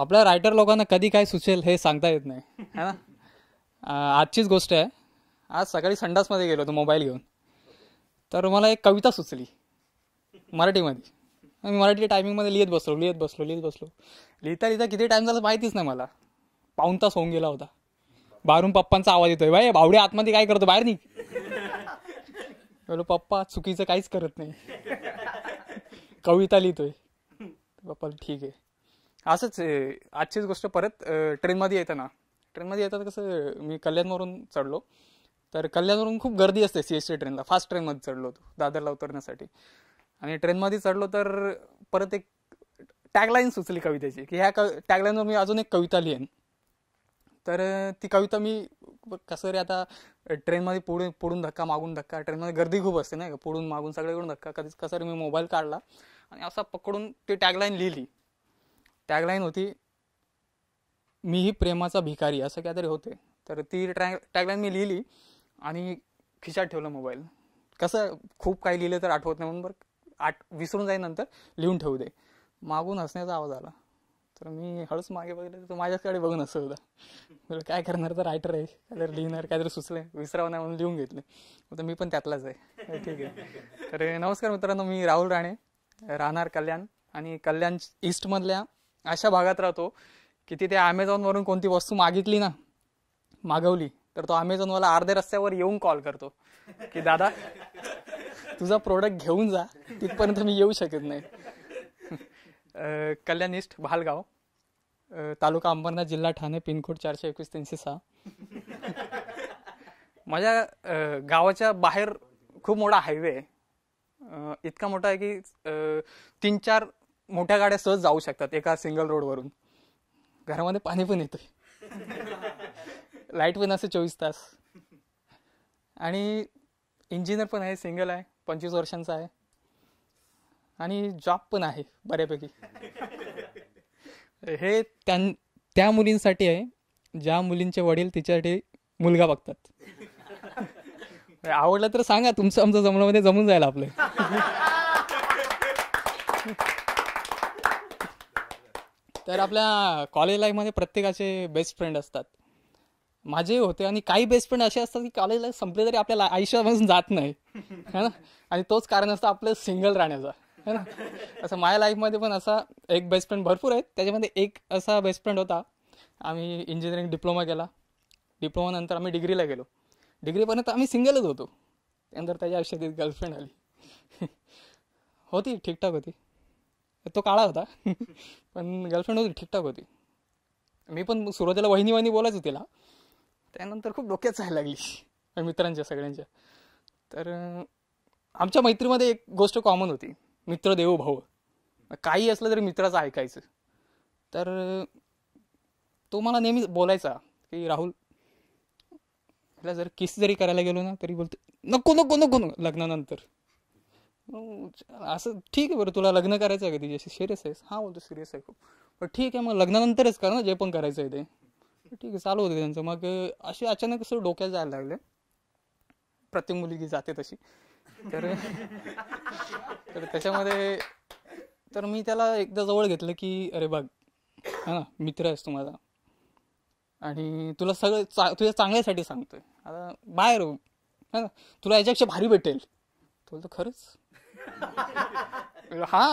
आपल्या रायटर लोकांना कधी काय सुचेल हे सांगता येत नाही है ना आजचीच गोष्ट आहे आज सकाळी संडासमध्ये गेलो होतो मोबाईल घेऊन तर मला एक कविता सुचली मराठीमध्ये मी मराठी टायमिंगमध्ये लिहित बसलो लिहित बसलो लिहित बसलो लिहिता लिहिता किती टाईम झाला माहितीच नाही मला पाऊन तास होऊन गेला होता बाहेरून पप्पांचा आवाज येतोय भाई भावडे आतमध्ये काय करतो बाहेर नाही बोलो पप्पा चुकीचं काहीच करत नाही कविता लिहितोय पप्पा ठीक आहे असंच आजचीच गोष्ट परत ट्रेनमध्ये येताना ट्रेनमध्ये येतात कसं मी कल्याणवरून चढलो तर कल्याणवरून खूप गर्दी असते सी एस टी ट्रेनला फास्ट ट्रेनमध्ये चढलो होतो दादरला उतरण्यासाठी आणि ट्रेनमध्ये चढलो तर परत एक टॅगलाईन सुचली कवितेची की ह्या क टॅगलाईनवर मी अजून एक कविता लिहेन तर ती कविता मी कसं रे आता ट्रेनमध्ये पुढे पुढून धक्का मागून धक्का ट्रेनमध्ये गर्दी खूप असते नाही का पुढून मागून सगळीकडून धक्का कधीच कसं मी मोबाईल काढला आणि असा पकडून ती टॅगलाईन लिहिली टॅगलाईन होती मीही प्रेमाचा भिकारी असं काहीतरी होते तर ती ट्रॅग टॅगलाईन मी लिहिली आणि खिशात ठेवलं मोबाईल कसं खूप काही लिहिलं तर आठवत नाही म्हणून बरं आठ विसरून जाईल नंतर लिहून ठेवू दे मागून हसण्याचा आवाज आला तर मी हळूच मागे बघितलं तर माझ्याचकडे बघून असं होतं काय करणार तर रायटर आहे काहीतरी लिहिणार काहीतरी सुचलं विसरावं नाही म्हणून लिहून घेतले तर मी पण त्यातलाच आहे ठीक आहे तर नमस्कार मित्रांनो मी राहुल राणे राहणार कल्याण आणि कल्याण ईस्टमधल्या अशा भागात राहतो की तिथे ॲमेझॉनवरून कोणती वस्तू मागितली ना मागवली तर तो अमेझॉनवाला अर्ध्या रस्त्यावर येऊन कॉल करतो की दादा तुझा प्रोडक्ट घेऊन जा तिथपर्यंत मी येऊ शकत नाही कल्यानिष्ठ भालगाव तालुका अंबरनाथ जिल्हा ठाणे पिनकोड चारशे एकवीस तीनशे सहा माझ्या गावाच्या बाहेर खूप मोठा हायवे आहे इतका मोठा आहे की तीन चार मोठ्या गाड्या सहज जाऊ शकतात एका सिंगल रोडवरून घरामध्ये पाणी पण येतोय लाईट पण असे चोवीस तास आणि इंजिनियर पण आहे सिंगल आहे पंचवीस वर्षांचा आहे आणि जॉब पण आहे बऱ्यापैकी हे त्यां त्या मुलींसाठी आहे ज्या मुलींचे वडील तिच्यासाठी मुलगा बघतात आवडलं तर सांगा तुमचं आमचं जमण्यामध्ये जमून जायला आपलं तर आपल्या कॉलेज लाईफमध्ये प्रत्येकाचे बेस्ट फ्रेंड असतात माझे होते आणि काही बेस्ट फ्रेंड असे असतात की कॉलेज लाईफ संपले तरी आपल्याला आयुष्यापासून जात नाही है ना आणि तोच कारण असतं आपलं सिंगल राहण्याचा है ना असं माझ्या लाईफमध्ये पण असा एक बेस्ट फ्रेंड भरपूर आहेत त्याच्यामध्ये एक असा बेस्ट फ्रेंड होता आम्ही इंजिनिअरिंग डिप्लोमा केला डिप्लोमानंतर आम्ही डिग्रीला गेलो डिग्रीपर्यंत आम्ही सिंगलच होतो त्यानंतर त्याच्या आयुष्यात गर्लफ्रेंड आली होती ठीकठाक होती तो काळा होता पण गर्लफ्रेंड होती ठीकठाक होती मी पण सुरुवातीला वहिनी वहिनी बोलायचो तिला त्यानंतर खूप डोक्यात जायला लागली मित्रांच्या सगळ्यांच्या तर आमच्या मैत्रीमध्ये एक गोष्ट कॉमन होती मित्र देव भाऊ काही असलं तरी मित्राचं ऐकायचं तर तो मला नेहमी बोलायचा की राहुल तिला जर किस जरी करायला गेलो ना तरी बोलतो नको नको नको नको लग्नानंतर असं ठीक आहे बरं तुला लग्न करायचं आहे का तिच्याशी सिरियस आहेस हा बोलतो सिरियस आहे खूप पण ठीक आहे मग लग्नानंतरच कर ना जे पण करायचं आहे ते ठीक आहे चालू होते त्यांचं मग अशी अचानक असं डोक्यात जायला लागले प्रत्येक मुलगी जाते तशी तर तर त्याच्यामध्ये तर मी त्याला एकदा जवळ घेतलं की अरे बघ हा ना मित्र आहेस माझा आणि तुला सगळं चा तुझ्या चांगल्यासाठी सांगतोय आता बाहेर हो, ना तुला याच्यापेक्षा भारी भेटेल तो बोलतो खरंच हा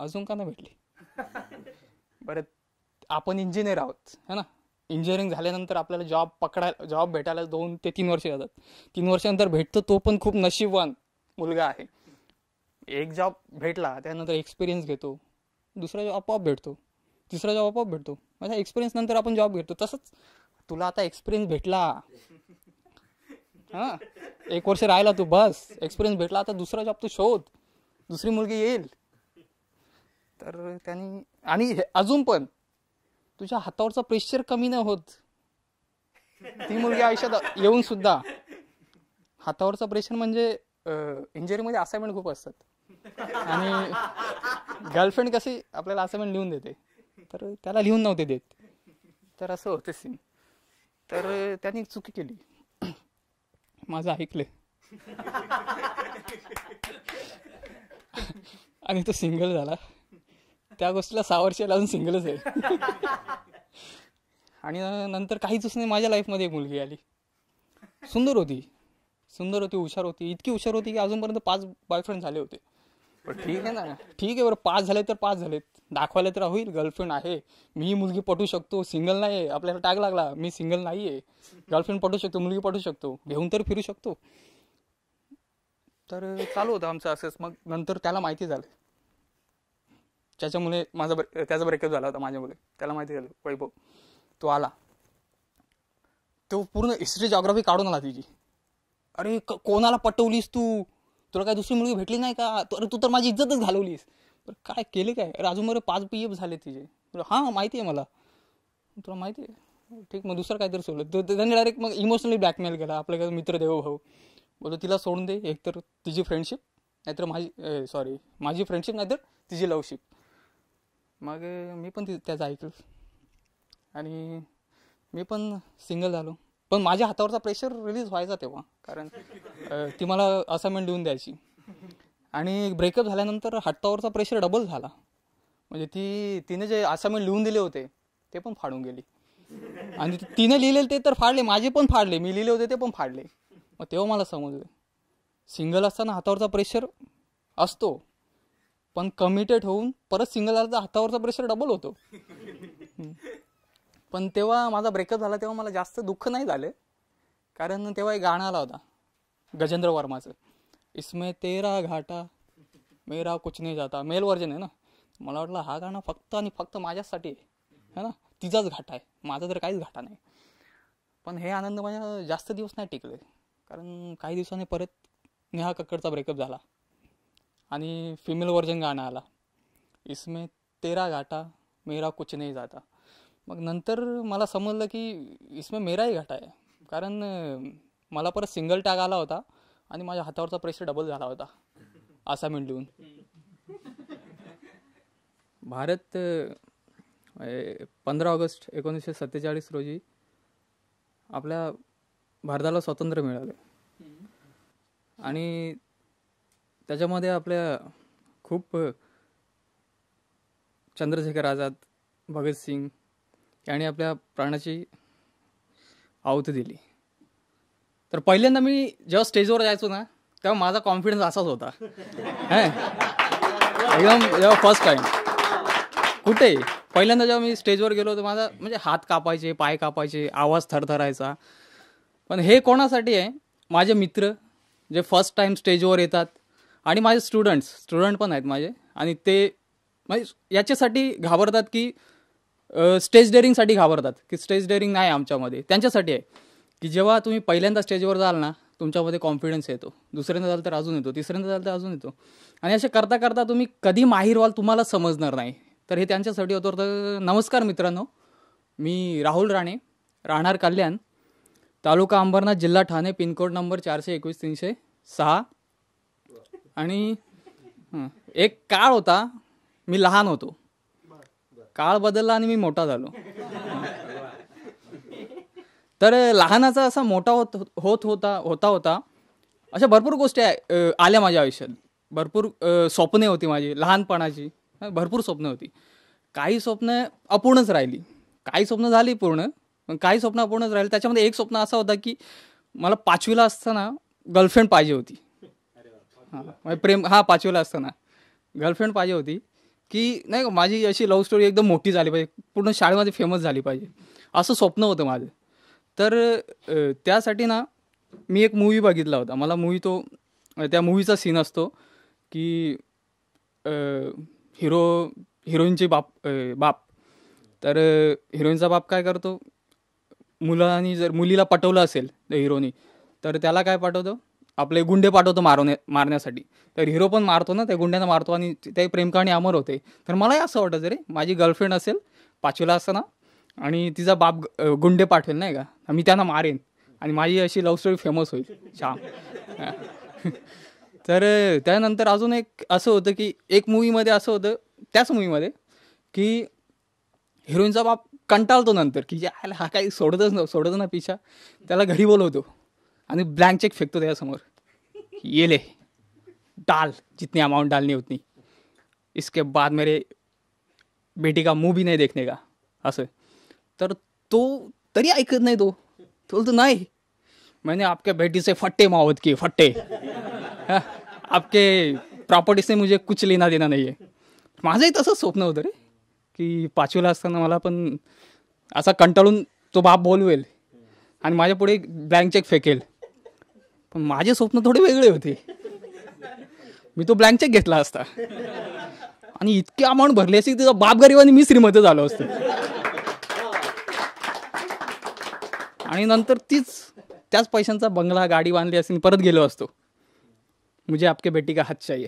अजून का नाही भेटली बरं आपण इंजिनियर आहोत है ना इंजिनिअरिंग झाल्यानंतर आपल्याला जॉब पकडायला जॉब भेटायला दोन ते तीन वर्ष जातात तीन वर्षानंतर भेटतो तो पण खूप नशीबवान मुलगा आहे एक जॉब भेटला त्यानंतर एक्सपिरियन्स घेतो दुसरा जॉब आपोआप भेटतो तिसरा जॉब आपोआप भेटतो माझ्या एक्सपिरियन्स नंतर आपण जॉब घेतो तसंच तुला आता एक्सपिरियन्स भेटला हां एक वर्ष राहिला तू बस एक्सपिरियन्स भेटला आता दुसरा जॉब तू शोध दुसरी मुलगी येईल तर त्यांनी आणि अजून पण तुझ्या हातावरचा प्रेशर कमी न होत ती मुलगी आयुष्यात येऊन सुद्धा हातावरचा प्रेशर म्हणजे इंजिनिअरिंगमध्ये असाइनमेंट खूप असतात आणि गर्लफ्रेंड कशी आपल्याला असाइनमेंट लिहून देते तर त्याला लिहून नव्हते देत तर असं होते सीन तर त्यांनी चुकी केली माझं ऐकले आणि तो सिंगल झाला त्या गोष्टीला वर्षाला लावून सिंगलच आहे आणि नंतर काहीच नाही माझ्या लाईफमध्ये एक मुलगी आली सुंदर होती सुंदर होती हुशार होती इतकी हुशार होती की अजूनपर्यंत पाच बॉयफ्रेंड झाले होते ठीक आहे ना ठीक आहे बरं पास झाले तर पास झालेत दाखवायला तर होईल गर्लफ्रेंड आहे मी मुलगी पटू शकतो सिंगल नाही आहे आपल्याला टाक लागला मी सिंगल नाही आहे गर्लफ्रेंड पटू शकतो मुलगी पटू शकतो घेऊन तर फिरू शकतो तर चालू होतं आमचं असंच मग नंतर त्याला माहिती झालं त्याच्यामुळे माझा ब्रे त्याचा ब्रेकअप झाला होता माझ्यामुळे त्याला माहिती झालं वैभव तो आला तो पूर्ण हिस्ट्री जॉग्राफी काढून आला तिची अरे कोणाला पटवलीस तू तुला काय दुसरी मुलगी भेटली नाही का अरे तू तर माझी इज्जतच घालवलीस बरं काय केले काय अरे अजून पाच पी एफ e झाले तिचे तुला हां माहिती आहे मला तुला माहिती आहे ठीक मग दुसरं काहीतरी सोडलं तर त्याने डायरेक्ट मग इमोशनली ब्लॅकमेल केला आपला मित्र देव भाऊ बोलतो तिला सोडून दे एकतर तिची फ्रेंडशिप नाहीतर माझी सॉरी माझी फ्रेंडशिप नाहीतर तिची लवशिप मग मी पण ति त्याचं ऐकलं आणि मी पण सिंगल झालो पण माझ्या हातावरचा प्रेशर रिलीज व्हायचा तेव्हा कारण ती मला असाइनमेंट लिहून द्यायची आणि ब्रेकअप झाल्यानंतर हातावरचा प्रेशर डबल झाला म्हणजे ती तिने जे असाइनमेंट लिहून दिले होते ते पण फाडून गेली आणि तिने लिहिलेले ते तर फाडले माझे पण फाडले मी लिहिले होते ते पण फाडले मग तेव्हा मला समजले सिंगल असताना हातावरचा प्रेशर असतो पण कमिटेड होऊन परत सिंगल हातावरचा प्रेशर डबल होतो पण तेव्हा माझा ब्रेकअप झाला तेव्हा मला जास्त दुःख नाही झाले कारण तेव्हा एक गाणं आला होता गजेंद्र वर्माचं इसमे तेरा घाटा मेरा कुछ नाही जाता मेल वर्जन आहे ना मला वाटलं हा गाणं फक्त आणि फक्त माझ्यासाठी आहे है ना तिचाच घाटा आहे माझा तर काहीच घाटा नाही पण हे आनंद माझ्या जास्त दिवस नाही टिकले कारण काही दिवसांनी परत नेहा कक्कडचा ब्रेकअप झाला आणि फिमेल वर्जन गाणं आला इसमे तेरा घाटा मेरा कुछ नाही जाता मग नंतर मला समजलं की इसमें मेराही घाटा आहे कारण मला परत सिंगल टॅग आला होता आणि माझ्या हातावरचा प्रेशर डबल झाला होता असाइनमेंट लिहून भारत पंधरा ऑगस्ट एकोणीसशे सत्तेचाळीस रोजी आपल्या भारताला स्वातंत्र्य मिळाले आणि त्याच्यामध्ये आपल्या खूप चंद्रशेखर आझाद भगतसिंग याने आपल्या प्राणाची आहुती दिली तर पहिल्यांदा मी जेव्हा स्टेजवर जायचो ना तेव्हा माझा कॉन्फिडन्स असाच होता एकदम जेव्हा फर्स्ट टाईम कुठे पहिल्यांदा जेव्हा मी स्टेजवर गेलो तर माझा म्हणजे हात कापायचे पाय कापायचे आवाज थरथरायचा पण हे कोणासाठी आहे माझे मित्र जे फर्स्ट टाईम स्टेजवर येतात आणि माझे स्टुडंट्स स्टुडंट पण आहेत माझे आणि ते म्हणजे याच्यासाठी घाबरतात की स्टेज डेअरिंगसाठी घाबरतात की स्टेज डेअरिंग नाही आमच्यामध्ये त्यांच्यासाठी आहे की जेव्हा तुम्ही पहिल्यांदा स्टेजवर जाल ना तुमच्यामध्ये कॉन्फिडन्स येतो दुसऱ्यांदा जाल तर अजून येतो तिसऱ्यांदा जाल तर अजून येतो आणि असे करता करता तुम्ही कधी माहीर व्हाल तुम्हाला समजणार नाही तर हे त्यांच्यासाठी होतं तर नमस्कार मित्रांनो मी राहुल राणे राहणार कल्याण तालुका अंबरनाथ जिल्हा ठाणे पिनकोड नंबर चारशे एकवीस तीनशे सहा आणि एक काळ होता मी लहान होतो काळ बदलला आणि मी मोठा झालो तर लहानाचा असा मोठा होत होत होता होता होता अशा भरपूर गोष्टी आल्या माझ्या आयुष्यात भरपूर स्वप्ने होती माझी लहानपणाची भरपूर स्वप्न होती काही स्वप्न अपूर्णच राहिली काही स्वप्न झाली पूर्ण पण काही स्वप्न अपूर्णच राहिली त्याच्यामध्ये एक स्वप्न असा होता की मला पाचवीला असताना गर्लफ्रेंड पाहिजे होती हां म्हणजे प्रेम हा पाचवीला असताना गर्लफ्रेंड पाहिजे होती की नाही माझी अशी लव्ह स्टोरी एकदम मोठी झाली पाहिजे पूर्ण शाळेमध्ये फेमस झाली पाहिजे असं स्वप्न होतं माझं तर त्यासाठी ना मी एक मूवी बघितला होता मला मूवी तो त्या मूवीचा सीन असतो की हिरो हिरोईनचे बाप बाप तर हिरोईनचा बाप काय करतो मुलांनी जर मुलीला पटवलं असेल हिरोनी तर त्याला काय पाठवतो आपले गुंडे पाठवतो मारवणे मारण्यासाठी तर हिरो पण मारतो ना त्या गुंड्यांना मारतो आणि ते प्रेमकाने अमर होते तर मलाही असं वाटत रे माझी गर्लफ्रेंड असेल पाचवीला असताना आणि तिचा बाप गुंडे पाठवेल नाही का मी त्यांना मारेन आणि माझी अशी लव्ह स्टोरी फेमस होईल छान तर त्यानंतर अजून एक असं होतं की एक मूवीमध्ये असं होतं त्याच मूवीमध्ये की हिरोईनचा बाप कंटाळतो नंतर की जे हा काही सोडतच न सोडत ना पिछा त्याला घरी बोलवतो आणि ब्लँक चेक फेकतो त्याच्यासमोर येले डाल जितनी अमाऊंट डालनी उतनी इसके बाद मेरे बेटी का मूवी नाही देखने का असं तर तो तरी ऐकत नाही तो बोलतो नाही मैंने आपके बेटीचे फट्टे मावत की फट्टे आपके प्रॉपर्टीचे मुझे कुछ लेना देना नाही आहे माझंही तसंच स्वप्न होतं रे की पाचवीला असताना मला पण असा कंटाळून तो बाप बोलवेल आणि माझ्या पुढे ब्लँक चेक फेकेल पण माझे स्वप्न थोडे वेगळे होते मी तो ब्लँक चेक घेतला असता आणि इतकी अमाऊंट भरली की तिचा बाप गरीब आणि मी श्रीमंत झालो असतो आणि नंतर तीच त्याच पैशांचा बंगला गाडी बांधली मी परत गेलो असतो म्हणजे आपके बेटी का हात आहे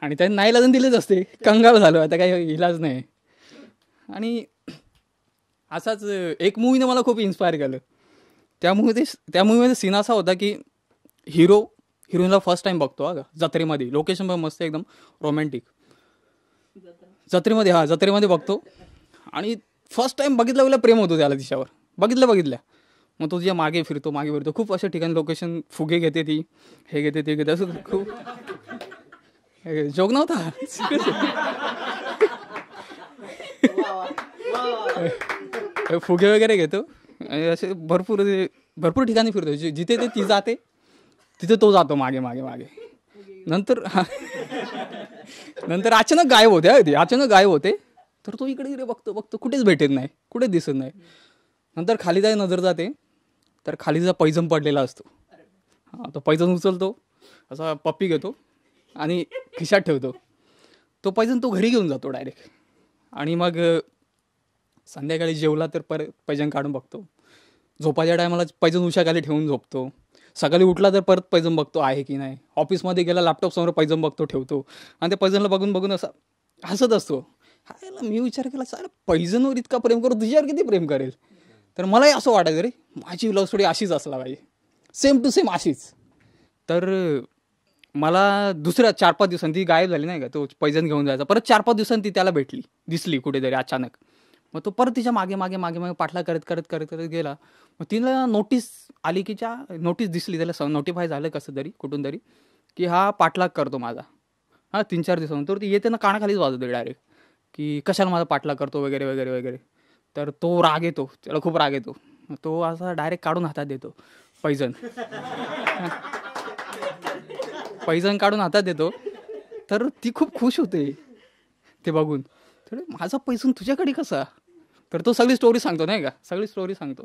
आणि त्याने नाही लाजून दिलेच असते कंगाल झालो आता काही इलाज नाही आणि असाच एक मूवीने मला खूप इन्स्पायर केलं त्या ते त्या मूवीमध्ये सीन असा होता की हिरो हिरोईनला फर्स्ट टाइम बघतो हा का जत्रेमध्ये लोकेशन पण मस्त एकदम रोमॅन्टिक जत्रेमध्ये हां जत्रेमध्ये बघतो आणि फर्स्ट टाइम बघितलं प्रेम होतो त्याला तिच्यावर बघितलं बघितल्या मग तो तुझ्या मागे फिरतो मागे फिरतो खूप अशा ठिकाणी लोकेशन फुगे घेते ती हे घेते ते घेते असं खूप जोग नव्हता फुगे वगैरे घेतो आणि असे भरपूर भरपूर ठिकाणी फिरतो जिथे ते ती जाते तिथे तो जातो मागे मागे मागे नंतर नंतर अचानक गायब होते ते अचानक गायब होते तर तो इकडे इकडे बघतो बघतो कुठेच भेटत नाही कुठे दिसत नाही नंतर खाली जाय नजर जाते तर खालीचा पैजम पडलेला असतो हां तो पैजम उचलतो असा पप्पी घेतो आणि खिशात ठेवतो तो पैजन तो घरी घेऊन जातो डायरेक्ट आणि मग संध्याकाळी जेवला तर पर पैजन काढून बघतो झोपाच्या टायमाला पैजून उशाखाली ठेवून झोपतो सकाळी उठला तर परत पैजम बघतो आहे की नाही ऑफिसमध्ये गेला लॅपटॉपसमोर पैजम बघतो ठेवतो आणि ते पैजनला बघून बघून असं हसत असतो हायला मी विचार केला चाल पैजनवर इतका प्रेम करू तुझ्यावर किती प्रेम करेल तर मलाही असं वाटायचं रे माझी लव्ह स्टोरी अशीच असला पाहिजे सेम टू सेम अशीच तर मला दुसऱ्या चार पाच दिवसांनी ती गायब झाली नाही का तो पैजन घेऊन जायचा परत चार पाच दिवसांनी ती त्याला भेटली दिसली कुठेतरी अचानक मग तो परत तिच्या मागे मागे मागे मागे पाठला करत करत करत करत गेला मग तिला नोटीस आली की ज्या नोटीस दिसली त्याला स नोटिफाय झालं कसं तरी कुठून तरी की हा पाठलाग करतो माझा हां तीन चार तर ती येते ना कानाखालीच वाजवते डायरेक्ट की कशाला माझा पाठलाग करतो वगैरे वगैरे वगैरे तर तो राग येतो त्याला खूप राग येतो तो असा डायरेक्ट काढून हातात देतो पैजण पैजण काढून हातात देतो तर ती खूप खुश होते ते बघून तर माझा पैसून तुझ्याकडे कसा तर तो सगळी स्टोरी सांगतो नाही का सगळी स्टोरी सांगतो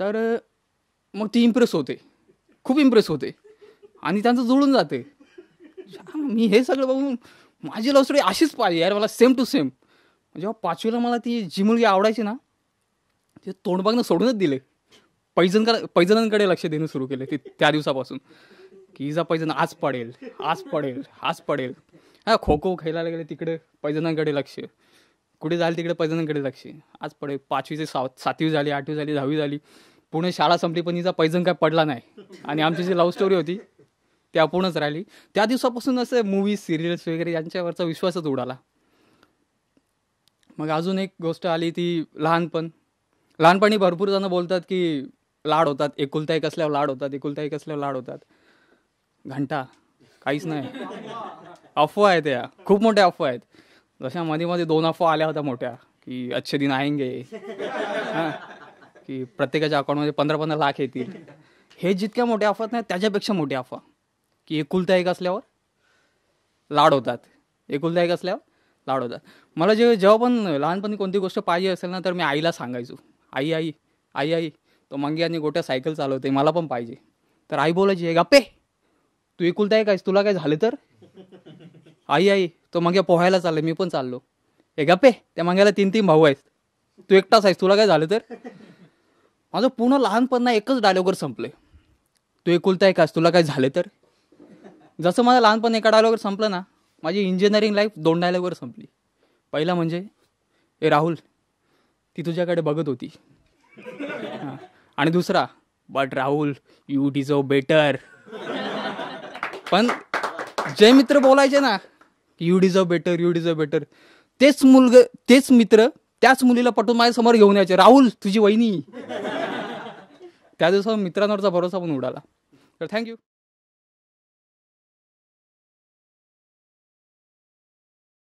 तर मग ती इम्प्रेस होते खूप इम्प्रेस होते आणि त्यांचं जुळून जाते मी हे सगळं बघून माझी लव्ह स्टोरी अशीच पाहिजे यार मला सेम टू सेम जेव्हा पाचवीला मला ती जी मुलगी आवडायची ना ते तोंडबागनं सोडूनच दिले पैजनकर पैजनांकडे लक्ष देणं सुरू केले ते त्या दिवसापासून की जा पैजन आज पडेल आज पडेल आज पडेल हा खो खो खेळायला गेले तिकडे पैजनांकडे लक्ष कुठे झाली तिकडे पैजणकडे लक्ष आज पडे पाचवी ते सातवी झाली आठवी झाली दहावी झाली पुणे शाळा संपली पण हिचा पैजण काय पडला नाही आणि आमची जी लव्ह स्टोरी होती ती अपूर्णच राहिली त्या दिवसापासून असं मूवीज सिरियल्स वगैरे यांच्यावरचा विश्वासच उडाला मग अजून एक गोष्ट आली ती लहानपण लहानपणी भरपूर जण बोलतात की लाड होतात एकुलता एक असल्यावर लाड होतात एकुलता एक असल्यावर लाड होतात घंटा काहीच नाही अफवा आहेत या खूप मोठ्या अफवा आहेत जशा मध्ये मध्ये दोन अफवा आल्या होत्या मोठ्या की अच्छे दिन आएंगे हां की प्रत्येकाच्या अकाउंटमध्ये पंधरा पंधरा लाख येतील हे जितक्या मोठ्या अफवात नाही त्याच्यापेक्षा मोठ्या अफवा की एकुलता एक असल्यावर लाड होतात एकुलता एक असल्यावर लाड होतात मला जे जेव्हा पण लहानपणी कोणती गोष्ट पाहिजे असेल ना तर मी आईला सांगायचो आई आई आई आई तो मंगी आणि गोट्या सायकल चालवते मला पण पाहिजे तर आई बोलायची गप्पे तू एकुलता एक आहेस तुला काय झालं तर आई आई तो मागे पोहायला चालला मी पण चाललो हे गप्पे त्या मागेला तीन तीन भाऊ आहेत तू एकटाच आहेस तुला काय झालं तर माझं पूर्ण लहानपणा एकच डायलॉगवर संपलं तू एकुलता कास तुला काय झालं तर जसं माझं लहानपण एका डायलॉगवर संपलं ना माझी इंजिनिअरिंग लाईफ दोन डायलॉगवर संपली पहिला म्हणजे ए राहुल ती तुझ्याकडे बघत होती आणि दुसरा but Rahul you deserve better पण जय मित्र बोलायचे ना you deserve better you deserve better तेच मुलग तेच मित्र त्याच मुलीला पटवून समोर घेऊन यायचे राहुल तुझी वहिनी त्या दिवसावर मित्रांवरचा भरोसा पण उडाला तर थँक्यू